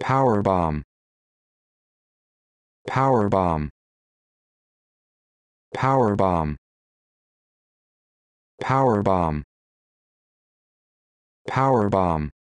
Power bomb. Power bomb. Power bomb. Power bomb. Power bomb.